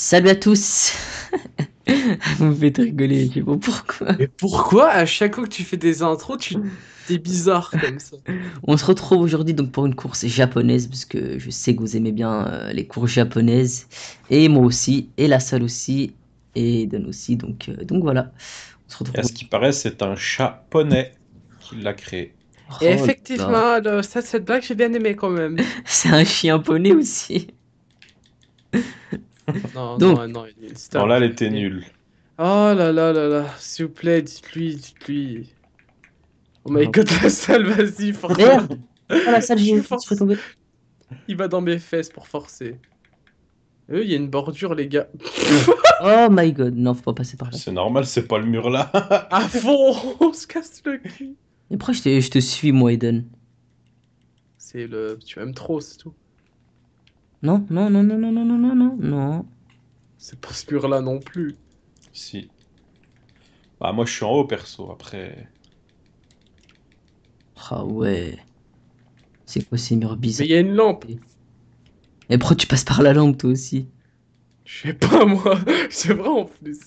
Salut à tous Vous me faites rigoler, je sais pas pourquoi. Mais pourquoi à chaque fois que tu fais des intros, tu es bizarre comme ça On se retrouve aujourd'hui donc pour une course japonaise parce que je sais que vous aimez bien euh, les courses japonaises et moi aussi et la salle aussi et Dan aussi donc euh, donc voilà. à ce qui paraît, c'est un japonais qui l'a créé. Oh, effectivement, ça, cette blague, j'ai bien aimé quand même. c'est un chien poney aussi. non, non, non, il là, elle était nulle. Oh là là là là, s'il vous plaît, dites-lui, dites-lui. Oh my god, la salle, vas-y, force. Merde ah, la salle, j'ai force. Il va dans mes fesses pour forcer. Eux, il y a une bordure, les gars. oh my god, non, faut pas passer par là. C'est normal, c'est pas le mur là. à fond, on se casse le cul. Mais pourquoi je te, je te suis, moi, Eden C'est le. Tu m'aimes trop, c'est tout. Non, non, non, non, non, non, non, non, non, C'est pas ce là non plus. Si. Bah, moi, je suis en haut, perso, après. Ah ouais. C'est quoi ces murs bizarres il y a une lampe Et pourquoi tu passes par la lampe, toi aussi Je sais pas, moi. C'est vrai, en plus.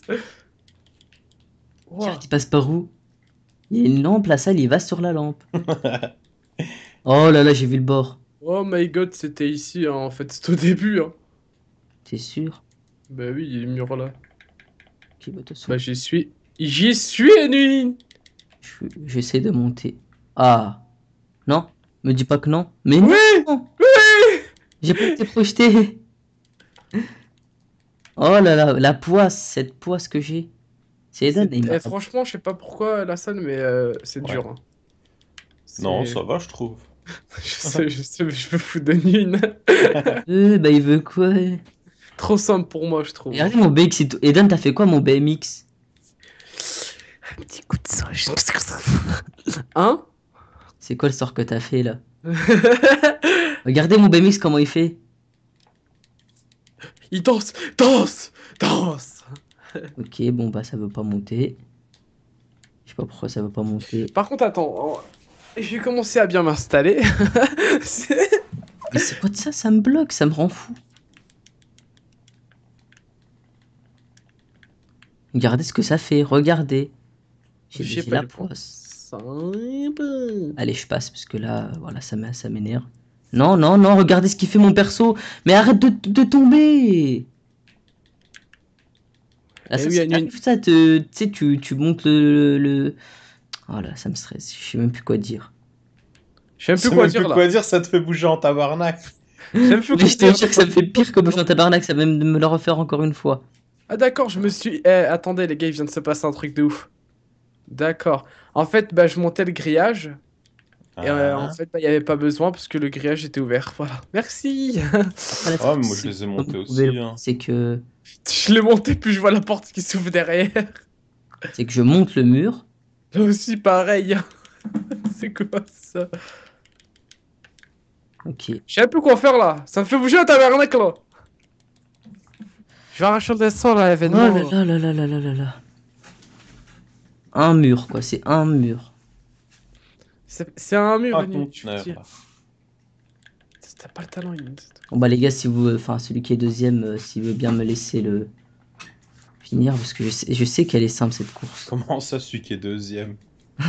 Tiens, tu passes par où Il y a une lampe, la salle, il va sur la lampe. oh là là, j'ai vu le bord. Oh my god, c'était ici, hein, en fait, c'est au début. Hein. T'es sûr Bah oui, il y a le murs là. Qui Bah, bah j'y suis. J'y suis, Annie J'essaie de monter. Ah Non Me dis pas que non Mais oui Oui J'ai pas été projeté Oh là la, la poisse, cette poisse que j'ai. C'est dingue. Eh, franchement, je sais pas pourquoi la scène, mais euh, c'est dur. Hein. Non, ça va, je trouve. je sais, je sais, mais je me fous de une. euh, bah il veut quoi Trop simple pour moi, je trouve. Regardez mon BX et tout. Eden, t'as fait quoi mon BMX Un petit coup de sang. hein C'est quoi le sort que t'as fait là Regardez mon BMX comment il fait. Il danse, danse, danse. ok, bon bah ça veut pas monter. Je sais pas pourquoi ça veut pas monter. Par contre, attends. J'ai commencé à bien m'installer. Mais c'est quoi de ça Ça me bloque, ça me rend fou. Regardez ce que ça fait, regardez. J'ai la poisse. Allez, je passe parce que là, voilà, ça m'énerve. Non, non, non, regardez ce qu'il fait mon perso. Mais arrête de, tomber. Là, ah, eh ça, ça, tu, tu montes le, Oh ça me stresse. Je sais même plus quoi dire. Je sais même plus, quoi, dire, Ça te fait bouger en tabarnak. Même plus je te que ça me fait pire que bouger en tabarnak. Ça va même me le refaire encore une fois. Ah d'accord, je me suis. Eh, attendez les gars, il vient de se passer un truc de ouf. D'accord. En fait, bah, je montais le grillage. Et euh, ah. en fait, bah, il bah, n'y avait pas besoin parce que le grillage était ouvert. Voilà. Merci. Oh, moi je les ai montés aussi. Hein. C'est que. Je les montais, puis je vois la porte qui s'ouvre derrière. C'est que je monte le mur Là aussi, pareil. Hein. c'est quoi ça Ok. Je sais plus quoi faire là. Ça me fait bouger un tabernacle là. Je vais arracher le sol là, oh événement. Oh non, non, non, non, Un mur quoi, c'est un mur. C'est un mur. Ah, T'as pas le talent, Bon bah les gars, si vous, enfin celui qui est deuxième, euh, s'il veut bien me laisser le, finir parce que je sais, je sais qu'elle est simple cette course. Comment ça, celui qui est deuxième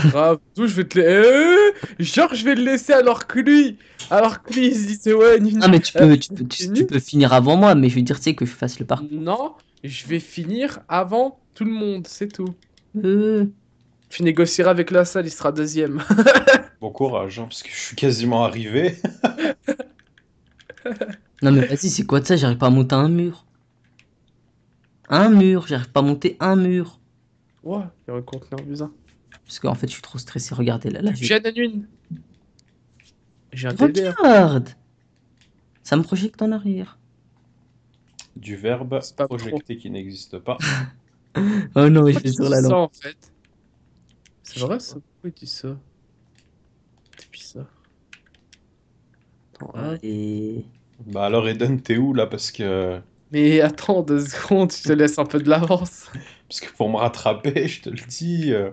Grave, je vais te eh, genre, je vais le laisser alors que lui, alors que lui, il se dit, ouais, ah, mais tu peux, euh, tu, peux, tu, peux, finir avant moi, mais je veux dire, tu sais, que je fasse le parcours. Non, je vais finir avant tout le monde, c'est tout. Euh. Tu négocieras avec la salle, il sera deuxième. bon courage, hein, parce que je suis quasiment arrivé. non, mais vas-y, c'est quoi de ça J'arrive pas à monter un mur. Un mur, j'arrive pas à monter un mur. Ouais, il y a un conteneur bizarre. Parce qu'en fait, je suis trop stressé. Regardez là. là J'ai une une. J'ai un Regarde Ça me projette en arrière. Du verbe pas projeter qui n'existe pas. oh non, il fait sur la langue. en fait. C'est vrai ça Pourquoi il dit ça C'est bizarre. Attends, hein. ah, Bah alors, Eden, t'es où là Parce que. Mais attends deux secondes, je te laisse un peu de l'avance. Parce que pour me rattraper, je te le dis, euh,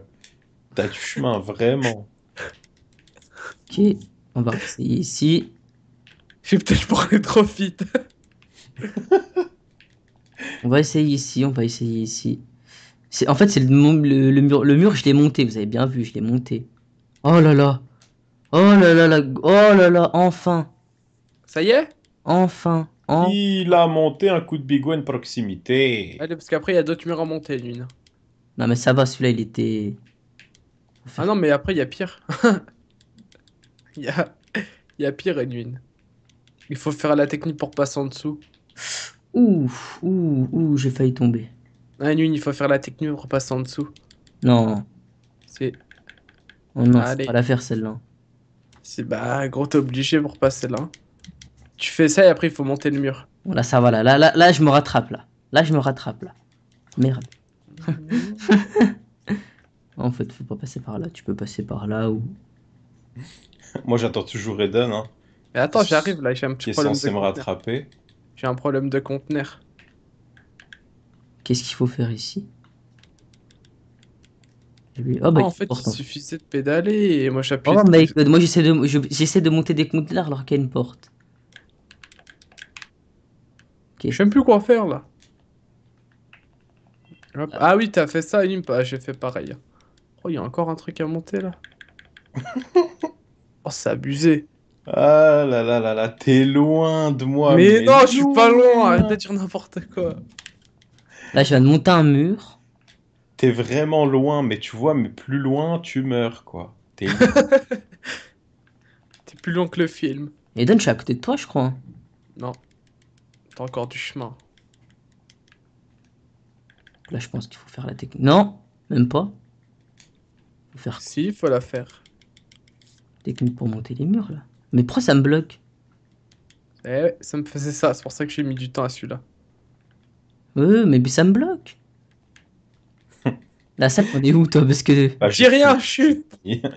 t'as du chemin, vraiment. Ok, on va essayer ici. Je vais peut-être pour trop vite. on va essayer ici, on va essayer ici. En fait, c'est le, mur, le mur, je l'ai monté, vous avez bien vu, je l'ai monté. Oh là là Oh là là là Oh là là, enfin Ça y est Enfin Hein il a monté un coup de bigouin de proximité. Allez, parce qu'après, il y a d'autres murs à monter, Nune. Non, mais ça va, celui-là, il était. Ah non, mais après, il y a pire. il, y a... y a pire, Edwin. Il faut faire la technique pour passer en dessous. Ouh, ouh, ouh, j'ai failli tomber. Ah, Edwin, il faut faire la technique pour passer en dessous. Non. C'est. Oh on va Allez. la faire celle-là. C'est bah, gros, t'es obligé pour passer là. Hein tu fais ça et après il faut monter le mur. Là ça va là, là, là, là je me rattrape là. Là je me rattrape là. Merde. en fait, faut pas passer par là, tu peux passer par là ou. Moi j'attends toujours Eden. Hein. Mais attends, j'arrive là, j'ai un petit Est censé me rattraper. J'ai un problème de conteneur. Qu'est-ce qu'il faut faire ici Oh, bah, ah, en fait, il suffisait de pédaler et moi j'appuie. Oh, moi j'essaie de, j'essaie de monter des conteneurs alors qu'il y a une porte. Je sais plus quoi faire là. Euh. Ah oui, t'as fait ça, une page, ah, j'ai fait pareil. Oh, il y a encore un truc à monter là. oh, c'est abusé. Ah là là là là, t'es loin de moi. Mais, non, je suis pas loin, arrête de dire n'importe quoi. Là, je viens de monter un mur. T'es vraiment loin, mais tu vois, mais plus loin, tu meurs quoi. T'es plus loin que le film. Eden, je suis à côté de toi, je crois. Non, encore du chemin. Là, je pense qu'il faut faire la technique. Non, même pas. Faut faire. Si, faut la faire. Technique pour monter les murs, là. Mais pourquoi ça me bloque Eh, ça me faisait ça. C'est pour ça que j'ai mis du temps à celui-là. Euh, mais ça me bloque. La salle, on est où, toi Parce que. Bah, j'ai rien, je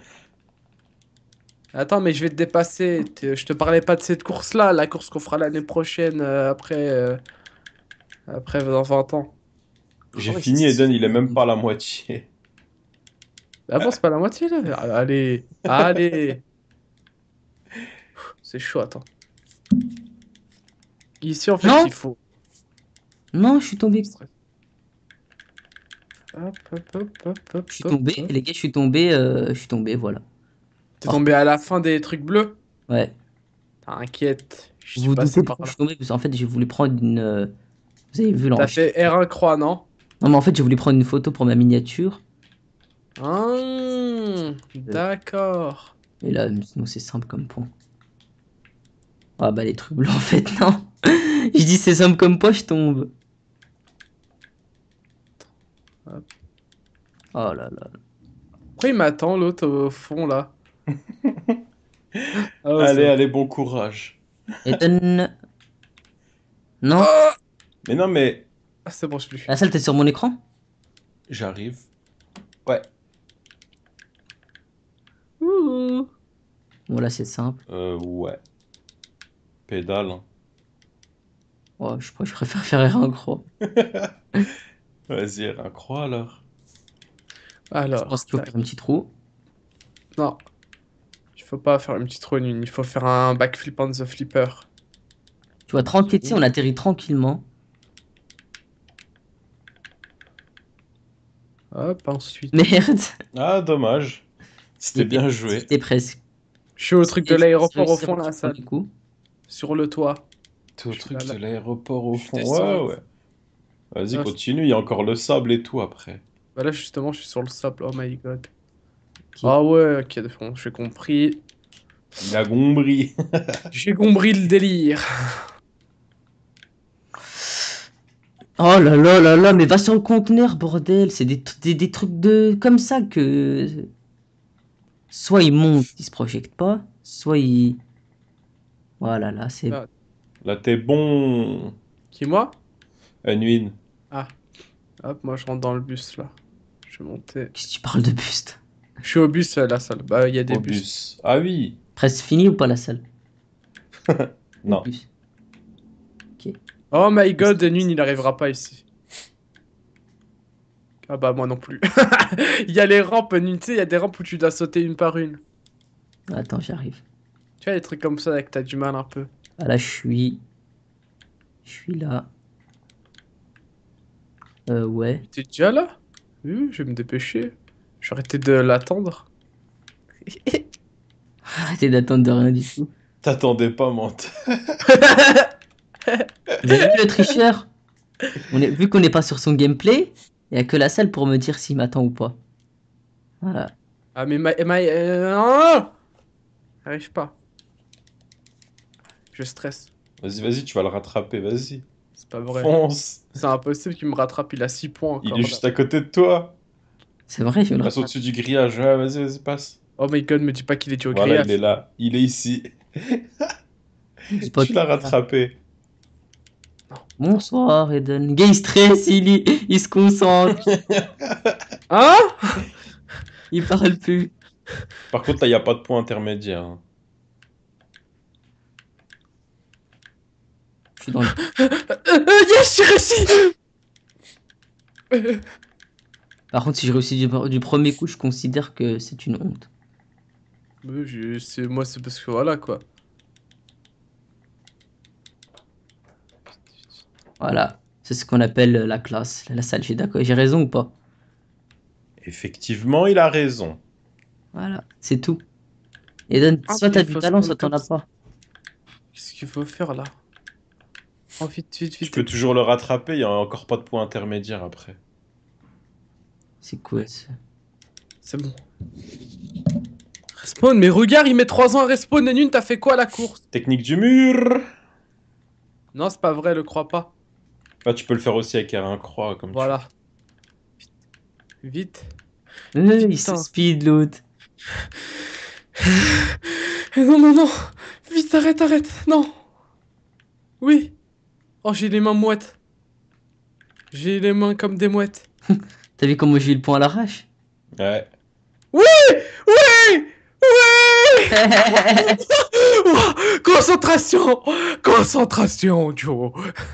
Attends, mais je vais te dépasser. Je te parlais pas de cette course-là, la course qu'on fera l'année prochaine euh, après, euh, après dans 20 ans. J'ai fini, Eden, il est même pas la moitié. Ah bon, c'est pas la moitié là Allez, allez C'est chaud, attends. Ici, en fait, il faut. Non, je suis tombé. Hop, hop, hop, hop, hop, je suis tombé, les gars, je suis tombé, euh, je suis tombé, voilà. T'es tombé à la fin des trucs bleus Ouais. T'inquiète. Je suis vous fait, je voulais prendre une. Euh, vous avez vu T'as fait R1 croix, non Non, mais en fait, je voulais prendre une photo pour ma miniature. Ah, D'accord. Et là, sinon, c'est simple comme point. Ah, bah, les trucs bleus, en fait, non. je dis c'est simple comme point, je tombe. Hop. Oh là là. Pourquoi il m'attend l'autre au fond là ah allez, allez, bon courage. Non Mais non, mais. Ah, ça plus. La salle, t'es sur mon écran J'arrive. Ouais. Ouh. là c'est simple. Euh, ouais. Pédale. Hein. Ouais, oh, je, préfère faire un croix. Vas-y, un croix alors. Alors. Je un petit trou. Non, pas faire une petite run il faut faire un backflip on the flipper. Tu vois, tranquille, on atterrit tranquillement. Hop, ensuite. Merde. Ah, dommage. C'était bien joué. C'était presque. Je suis au truc de l'aéroport au fond, là, ça. Du coup. Sur le toit. T'es au truc de l'aéroport au fond. Ouais, ouais. Vas-y, ah, continue, il y a encore le sable et tout après. Bah là, justement, je suis sur le sable. Oh my god. Ah ouais, ok, de fond, j'ai compris. Il a gombré j'ai gombré le délire. Oh là là là là, mais va sur le conteneur, bordel. C'est des, trucs de comme ça que. Soit il monte, il se projette pas, soit il. Voilà, oh là, c'est. Ah. Là, t'es bon. Qui, moi Unwin. Ah. Hop, moi je rentre dans le bus là. Je vais monter. Qu'est-ce que tu parles de buste je suis au bus à euh, la salle. Bah, il y a des bus. Ah oui. Presque fini ou pas la salle Non. Ok. Oh my god, Nune, il arrivera pas ici. Ah bah, moi non plus. Il y a les rampes, Nune, tu sais, il y a des rampes où tu dois sauter une par une. Attends, j'arrive. Tu vois, les trucs comme ça, avec t'as du mal un peu. Ah là, je suis. Je suis là. Euh, ouais. T'es déjà là Oui, je vais me dépêcher. Je vais de l'attendre. Arrêtez d'attendre de rien du tout. T'attendais pas, monte. Vous avez vu le tricheur Vu qu'on n'est pas sur son gameplay, il n'y a que la salle pour me dire s'il m'attend ou pas. Voilà. Ah, mais ma. ma euh, pas. Je stresse. Vas-y, vas-y, tu vas le rattraper, vas-y. C'est pas vrai. C'est impossible qu'il me rattrape, il a 6 points encore. Il est juste à côté de toi c'est vrai, il passe au-dessus du grillage. Ouais, vas-y, vas-y, passe. Oh my god, me dis pas qu'il est au voilà, grillage. il est là. Il est ici. tu l'as rattrapé. Bonsoir, Eden. Gay stress, il, il se concentre. hein Il parle plus. Par contre, là, il n'y a pas de point intermédiaire. Hein. Je suis dans le... yes, suis réussi par contre, si je réussis du, premier coup, je considère que c'est une honte. moi, c'est parce que voilà quoi. Voilà, c'est ce qu'on appelle la classe, la salle. J'ai j'ai raison ou pas Effectivement, il a raison. Voilà, c'est tout. Et donne, ah soit t'as du talent, soit t'en as pas. Qu'est-ce qu'il faut faire là oh, vite, vite, vite. Je peux toujours le rattraper, il n'y a encore pas de point intermédiaire après. C'est quoi ça C'est bon. Respawn, mais regarde, il met 3 ans à respawn, Nenune, t'as fait quoi à la course Technique du mur Non, c'est pas vrai, le crois pas. Bah, tu peux le faire aussi avec un croix, comme Voilà. Tu... Mmh, Vite. il speed, eh non, non, non Vite, arrête, arrête Non Oui Oh, j'ai les mains mouettes. J'ai les mains comme des mouettes. T'as vu comment j'ai eu le point à l'arrache Ouais. Oui Oui Oui Concentration Concentration, Joe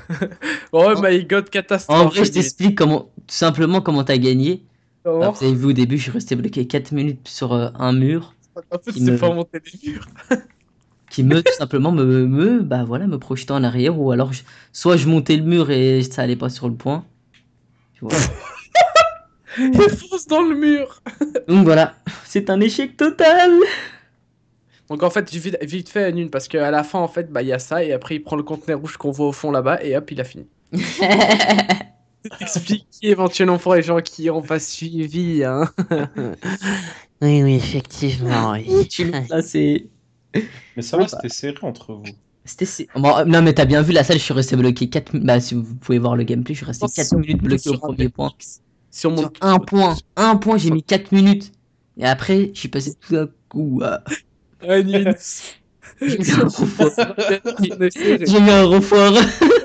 Oh my god, catastrophe En vrai, je t'explique comment, tout simplement comment t'as gagné. Oh. Bah, vous avez vu au début, je suis resté bloqué 4 minutes sur euh, un mur. En fait, c'est pas monter des murs. qui me, tout simplement, me, me, bah, voilà, me projetant en arrière, ou alors, soit je montais le mur et ça allait pas sur le point. Il fonce dans le mur. Donc voilà, c'est un échec total. Donc en fait, vite, vite fait, une parce qu'à la fin, en fait, bah il y a ça, et après il prend le conteneur rouge qu'on voit au fond là-bas, et hop, il a fini. expliquer éventuellement pour les gens qui ont pas suivi. Hein. oui, oui, effectivement. Ah, mais ça ah, c'était serré entre vous. Euh, non, mais t'as bien vu la salle, je suis resté bloqué 4 minutes. Bah, si vous pouvez voir le gameplay, je suis resté 4 minutes bloqué au premier point. Sur mon... un point, un point, j'ai mis 4 minutes. Et après, je suis passé tout d'un coup à. j'ai mis un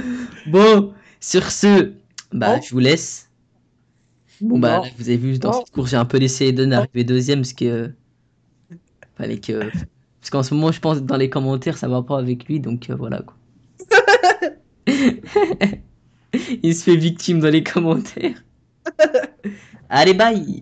bon, sur ce, bah, je vous laisse. Bon, bah, vous avez vu, dans ce cette j'ai un peu laissé Eden arriver deuxième parce que. Fallait que. Parce qu'en ce moment, je pense dans les commentaires, ça va pas avec lui, donc euh, voilà quoi. Il se fait victime dans les commentaires. Allez, bye